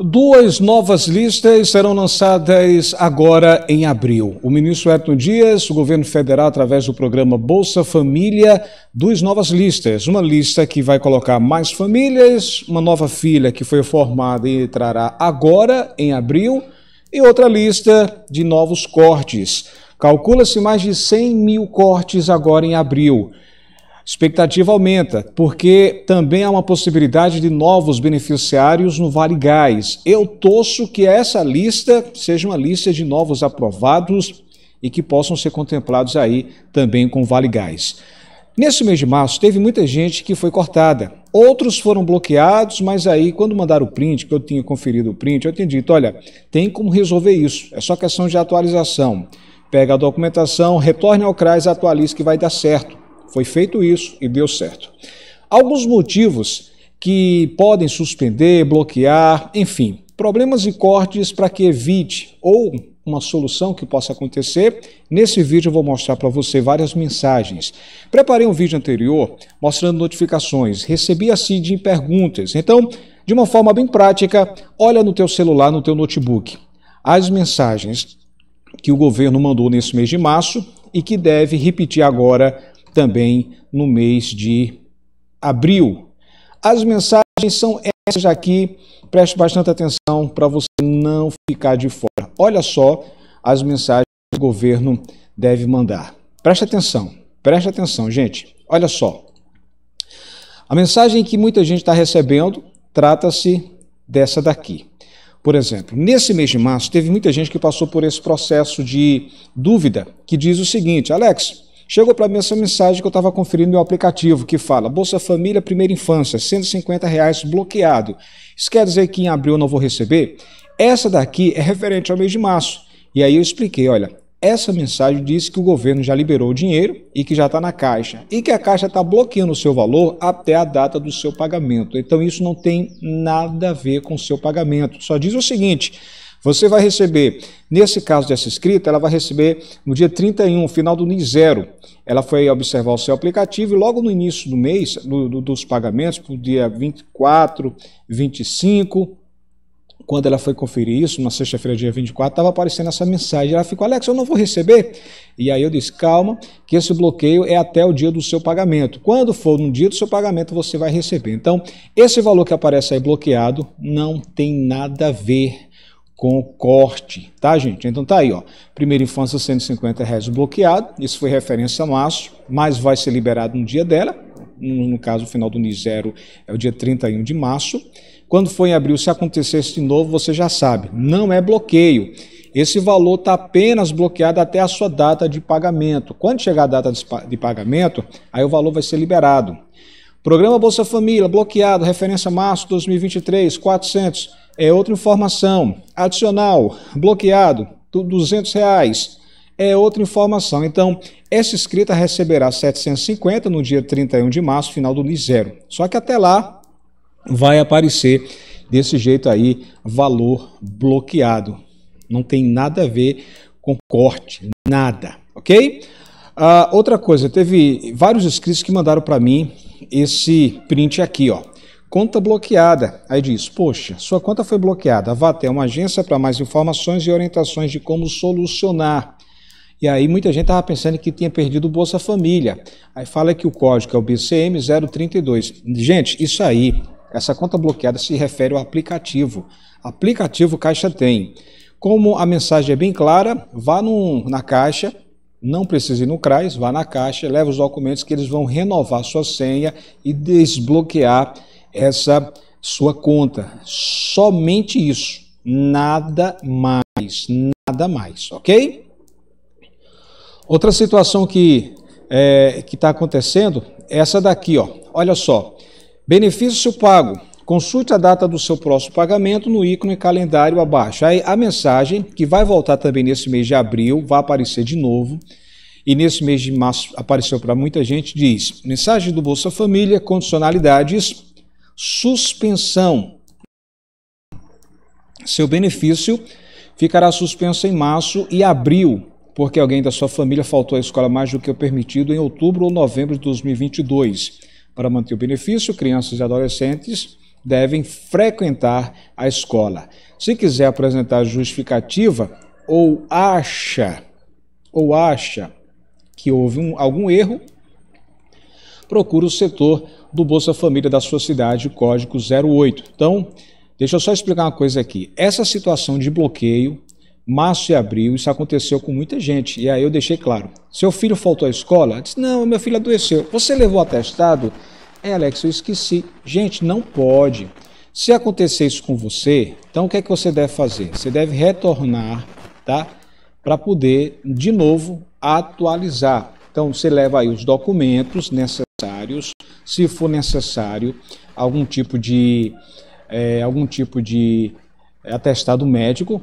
Duas novas listas serão lançadas agora em abril. O ministro Edson Dias, o governo federal, através do programa Bolsa Família, duas novas listas. Uma lista que vai colocar mais famílias, uma nova filha que foi formada e entrará agora em abril, e outra lista de novos cortes. Calcula-se mais de 100 mil cortes agora em abril. Expectativa aumenta, porque também há uma possibilidade de novos beneficiários no Vale Gás. Eu torço que essa lista seja uma lista de novos aprovados e que possam ser contemplados aí também com Vale Gás. Nesse mês de março, teve muita gente que foi cortada. Outros foram bloqueados, mas aí, quando mandaram o print, que eu tinha conferido o print, eu tinha dito: olha, tem como resolver isso, é só questão de atualização. Pega a documentação, retorne ao CRAS, atualize que vai dar certo. Foi feito isso e deu certo. Alguns motivos que podem suspender, bloquear, enfim, problemas e cortes para que evite ou uma solução que possa acontecer. Nesse vídeo eu vou mostrar para você várias mensagens. Preparei um vídeo anterior mostrando notificações, recebi assim de perguntas. Então, de uma forma bem prática, olha no teu celular, no teu notebook, as mensagens que o governo mandou nesse mês de março e que deve repetir agora também no mês de abril. As mensagens são essas aqui, preste bastante atenção para você não ficar de fora. Olha só as mensagens que o governo deve mandar. Preste atenção, preste atenção, gente. Olha só. A mensagem que muita gente está recebendo trata-se dessa daqui. Por exemplo, nesse mês de março, teve muita gente que passou por esse processo de dúvida, que diz o seguinte: Alex, Chegou para mim essa mensagem que eu estava conferindo no aplicativo, que fala Bolsa Família Primeira Infância, 150 reais bloqueado. Isso quer dizer que em abril eu não vou receber? Essa daqui é referente ao mês de março. E aí eu expliquei, olha, essa mensagem diz que o governo já liberou o dinheiro e que já está na caixa e que a caixa está bloqueando o seu valor até a data do seu pagamento. Então isso não tem nada a ver com o seu pagamento. Só diz o seguinte: você vai receber, nesse caso dessa escrita, ela vai receber no dia 31, final do NIS zero. Ela foi observar o seu aplicativo e logo no início do mês, do, do, dos pagamentos, para o dia 24, 25, quando ela foi conferir isso, na sexta-feira, dia 24, estava aparecendo essa mensagem. Ela ficou, Alex, eu não vou receber. E aí eu disse, calma, que esse bloqueio é até o dia do seu pagamento. Quando for no dia do seu pagamento, você vai receber. Então, esse valor que aparece aí bloqueado não tem nada a ver com corte, tá, gente? Então tá aí, ó. Primeira infância, 150 reais bloqueado. Isso foi referência a março, mas vai ser liberado no dia dela. No, caso, o final do ni zero é o dia 31 de março. Quando for em abril, se acontecesse de novo, você já sabe, não é bloqueio. Esse valor está apenas bloqueado até a sua data de pagamento. Quando chegar a data de pagamento, aí o valor vai ser liberado. Programa Bolsa Família, bloqueado, referência março de 2023, 400 é outra informação. Adicional, bloqueado, 200 reais. É outra informação. Então, essa inscrita receberá 750 no dia 31 de março, final do NIS zero. Só que até lá vai aparecer desse jeito aí, valor bloqueado. Não tem nada a ver com corte, nada, ok? Uh, outra coisa, teve vários inscritos que mandaram para mim esse print aqui, ó. Conta bloqueada. Aí diz: Poxa, sua conta foi bloqueada. Vá até uma agência para mais informações e orientações de como solucionar. E aí muita gente estava pensando que tinha perdido o Bolsa Família. Aí fala que o código é o BCM 032. Gente, isso aí, essa conta bloqueada se refere ao aplicativo. Aplicativo Caixa tem. Como a mensagem é bem clara, vá na Caixa, não precisa ir no CRAS, vá na Caixa, leve os documentos que eles vão renovar sua senha e desbloquear essa sua conta. Somente isso, nada mais, nada mais, ok? Outra situação que é, que está acontecendo é essa daqui, ó. Olha só, benefício pago. Consulte a data do seu próximo pagamento no ícone calendário abaixo. Aí a mensagem que vai voltar também nesse mês de abril vai aparecer de novo. E nesse mês de março apareceu para muita gente diz: mensagem do Bolsa Família, condicionalidades suspensão. Seu benefício ficará suspenso em março e abril, porque alguém da sua família faltou à escola mais do que o permitido em outubro ou novembro de 2022. Para manter o benefício, crianças e adolescentes devem frequentar a escola. Se quiser apresentar justificativa ou acha ou acha que houve um, algum erro, procure o setor do Bolsa Família da sua cidade, código 08. Então, deixa eu só explicar uma coisa aqui. Essa situação de bloqueio, março e abril, isso aconteceu com muita gente. E aí eu deixei claro. Seu filho faltou à escola? Eu disse, não, meu filho adoeceu. Você levou atestado? É, Alex, eu esqueci. Gente, não pode. Se acontecer isso com você, então o que é que você deve fazer? Você deve retornar, tá? Para poder, de novo, atualizar. Então você leva aí os documentos nessa necessários, se for necessário, algum tipo de, é, algum tipo de atestado médico,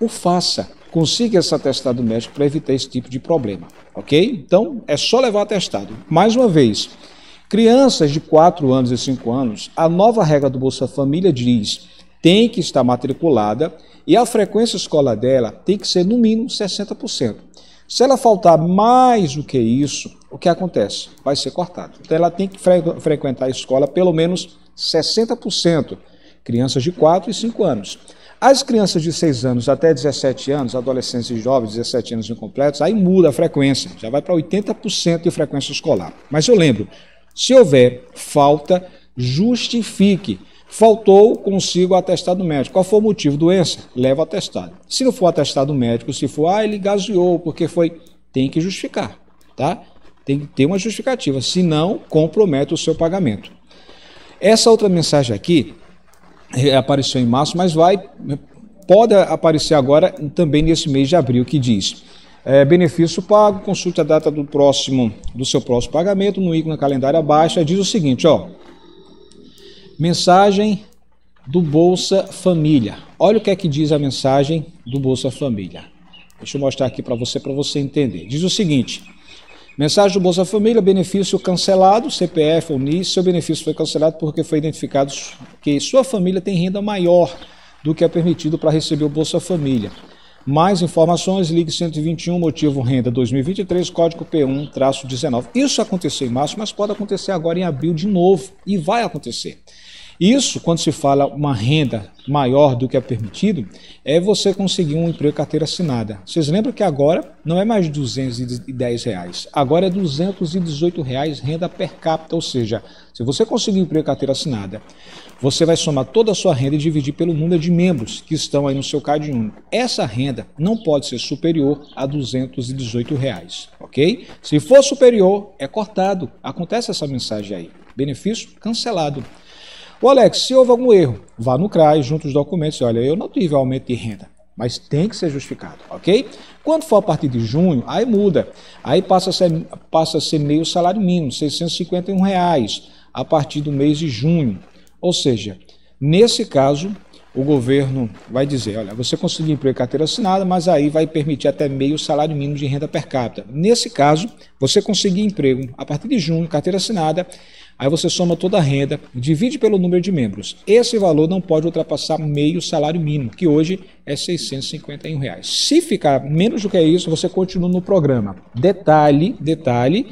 o faça. Consiga esse atestado médico para evitar esse tipo de problema, ok? Então, é só levar atestado. Mais uma vez, crianças de 4 anos e 5 anos, a nova regra do Bolsa Família diz tem que estar matriculada e a frequência escolar dela tem que ser no mínimo 60%. Se ela faltar mais do que isso, o que acontece? Vai ser cortado. Então ela tem que fre frequentar a escola pelo menos 60%, crianças de 4 e 5 anos. As crianças de 6 anos até 17 anos, adolescentes e jovens, 17 anos incompletos, aí muda a frequência, já vai para 80% de frequência escolar. Mas eu lembro, se houver falta, justifique. Faltou, consigo o atestado médico. Qual foi o motivo? Doença? Leva o atestado. Se não for atestado médico, se for, ah, ele gaseou porque foi, tem que justificar, tá? Tem que ter uma justificativa, senão compromete o seu pagamento. Essa outra mensagem aqui eh, apareceu em março, mas vai pode aparecer agora também nesse mês de abril que diz é, benefício pago, consulte a data do próximo do seu próximo pagamento no ícone calendário abaixo, diz o seguinte, ó. Mensagem do Bolsa Família. Olha o que é que diz a mensagem do Bolsa Família. Deixa eu mostrar aqui para você para você entender. Diz o seguinte: Mensagem do Bolsa Família, benefício cancelado, CPF ou NIS, seu benefício foi cancelado porque foi identificado que sua família tem renda maior do que é permitido para receber o Bolsa Família. Mais informações, ligue 121, motivo renda 2023, código P1-19. Isso aconteceu em março, mas pode acontecer agora em abril de novo e vai acontecer. Isso, quando se fala uma renda maior do que é permitido, é você conseguir um emprego carteira assinada. Vocês lembram que agora não é mais 210 reais, agora é 218 reais renda per capita, ou seja, se você conseguir um emprego carteira assinada, você vai somar toda a sua renda e dividir pelo número de membros que estão aí no seu CAD único. Essa renda não pode ser superior a 218 reais, ok? Se for superior, é cortado. Acontece essa mensagem aí. Benefício cancelado. O Alex, se houve algum erro, vá no CRAS, junto os documentos, olha, eu não tive aumento de renda, mas tem que ser justificado, ok? Quando for a partir de junho, aí muda. Aí passa a ser, passa a ser meio salário mínimo, R$ 651 reais, a partir do mês de junho. Ou seja, nesse caso, o governo vai dizer, olha, você conseguiu emprego carteira assinada, mas aí vai permitir até meio salário mínimo de renda per capita. Nesse caso, você conseguir emprego a partir de junho, carteira assinada, Aí você soma toda a renda, divide pelo número de membros. Esse valor não pode ultrapassar meio salário mínimo, que hoje é R$ 651. Reais. Se ficar menos do que isso, você continua no programa. Detalhe, detalhe,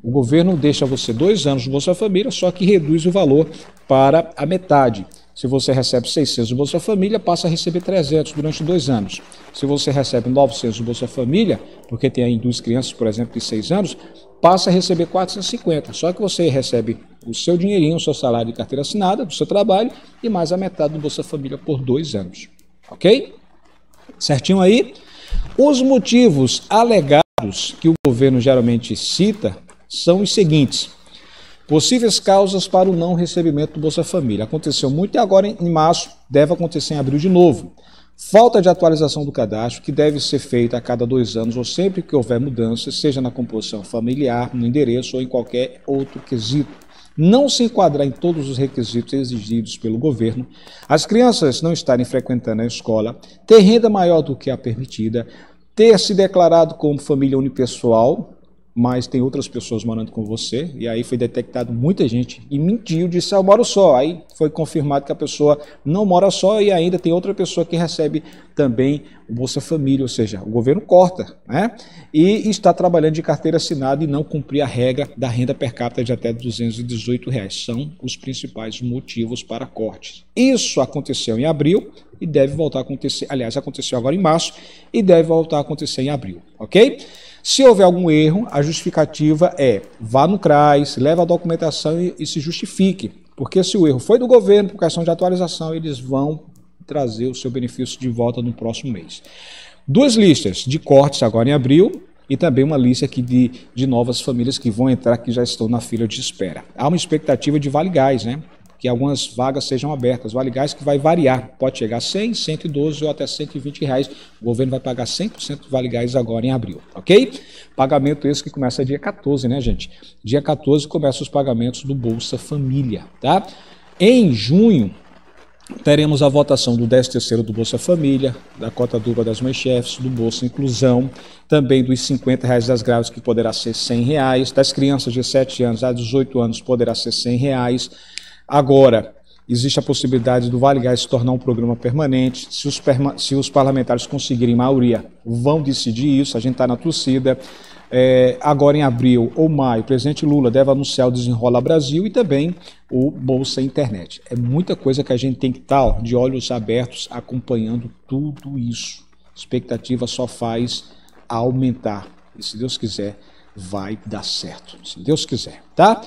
o governo deixa você dois anos no Bolsa Família, só que reduz o valor para a metade. Se você recebe 600 do Bolsa Família, passa a receber 300 durante dois anos. Se você recebe 900 do Bolsa Família, porque tem aí duas crianças, por exemplo, de seis anos, passa a receber 450. Só que você recebe o seu dinheirinho, o seu salário de carteira assinada, do seu trabalho e mais a metade do Bolsa Família por dois anos. Ok? Certinho aí? Os motivos alegados que o governo geralmente cita são os seguintes. Possíveis causas para o não recebimento do Bolsa Família. Aconteceu muito e agora em março deve acontecer em abril de novo. Falta de atualização do cadastro, que deve ser feita a cada dois anos ou sempre que houver mudança, seja na composição familiar, no endereço ou em qualquer outro quesito. Não se enquadrar em todos os requisitos exigidos pelo governo, as crianças não estarem frequentando a escola, ter renda maior do que a permitida, ter se declarado como família unipessoal mas tem outras pessoas morando com você, e aí foi detectado muita gente e mentiu, disse, ah, eu moro só. Aí foi confirmado que a pessoa não mora só e ainda tem outra pessoa que recebe também o Bolsa Família, ou seja, o governo corta, né? E está trabalhando de carteira assinada e não cumprir a regra da renda per capita de até R$ 218. Reais. São os principais motivos para cortes. Isso aconteceu em abril, e deve voltar a acontecer. Aliás, aconteceu agora em março e deve voltar a acontecer em abril, ok? Se houver algum erro, a justificativa é vá no CRAS, leva a documentação e, e se justifique. Porque se o erro foi do governo, por questão de atualização, eles vão trazer o seu benefício de volta no próximo mês. Duas listas de cortes agora em abril e também uma lista aqui de, de novas famílias que vão entrar, que já estão na fila de espera. Há uma expectativa de Vale Gás, né? que algumas vagas sejam abertas. Vale gás que vai variar, pode chegar a 100, 112 ou até 120 reais. O governo vai pagar 100% do vale gás agora em abril, ok? Pagamento esse que começa dia 14, né, gente? Dia 14 começa os pagamentos do Bolsa Família, tá? Em junho, teremos a votação do 13º do Bolsa Família, da cota dupla das mães chefes, do Bolsa Inclusão, também dos 50 reais das grávidas que poderá ser 100 reais, das crianças de 7 anos a 18 anos poderá ser 100 reais, Agora, existe a possibilidade do Vale Gás se tornar um programa permanente. Se os, perma se os parlamentares conseguirem maioria, vão decidir isso. A gente está na torcida. É, agora em abril ou maio, o presidente Lula deve anunciar o Desenrola Brasil e também o Bolsa Internet. É muita coisa que a gente tem que estar tá, de olhos abertos acompanhando tudo isso. expectativa só faz aumentar. E se Deus quiser, vai dar certo. Se Deus quiser, tá?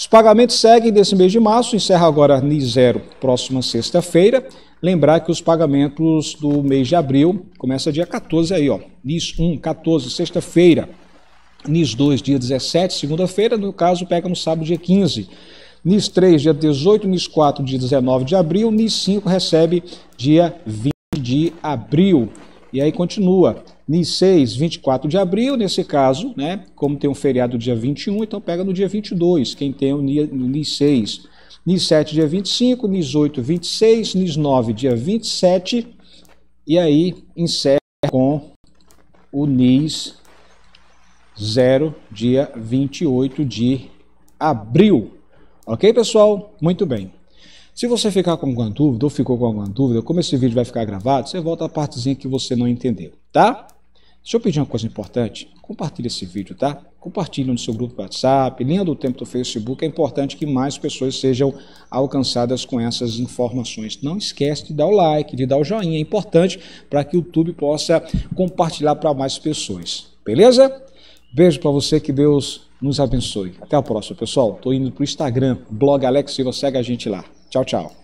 Os pagamentos seguem desse mês de março, encerra agora a 0 próxima sexta-feira. Lembrar que os pagamentos do mês de abril começa dia 14 aí, ó. NIS 1, 14, sexta-feira. NIS 2, dia 17, segunda-feira, no caso pega no sábado, dia 15. NIS 3, dia 18, NIS 4, dia 19 de abril, NIS 5 recebe dia 20 de abril. E aí continua. NIS 6, 24 de abril, nesse caso, né, como tem um feriado dia 21, então pega no dia 22, quem tem o NIS 6. NIS 7, dia 25, NIS 8, 26, NIS 9, dia 27, e aí encerra com o NIS 0, dia 28 de abril. Ok, pessoal? Muito bem. Se você ficar com alguma dúvida ou ficou com alguma dúvida, como esse vídeo vai ficar gravado, você volta à partezinha que você não entendeu, tá? Deixa eu pedir uma coisa importante. Compartilhe esse vídeo, tá? Compartilhe no seu grupo do WhatsApp, linha do tempo do Facebook. É importante que mais pessoas sejam alcançadas com essas informações. Não esquece de dar o like, de dar o joinha. É importante para que o YouTube possa compartilhar para mais pessoas. Beleza? Beijo para você, que Deus nos abençoe. Até a próxima, pessoal. Estou indo para o Instagram, blog Alex Silva, segue a gente lá. Tchau, tchau.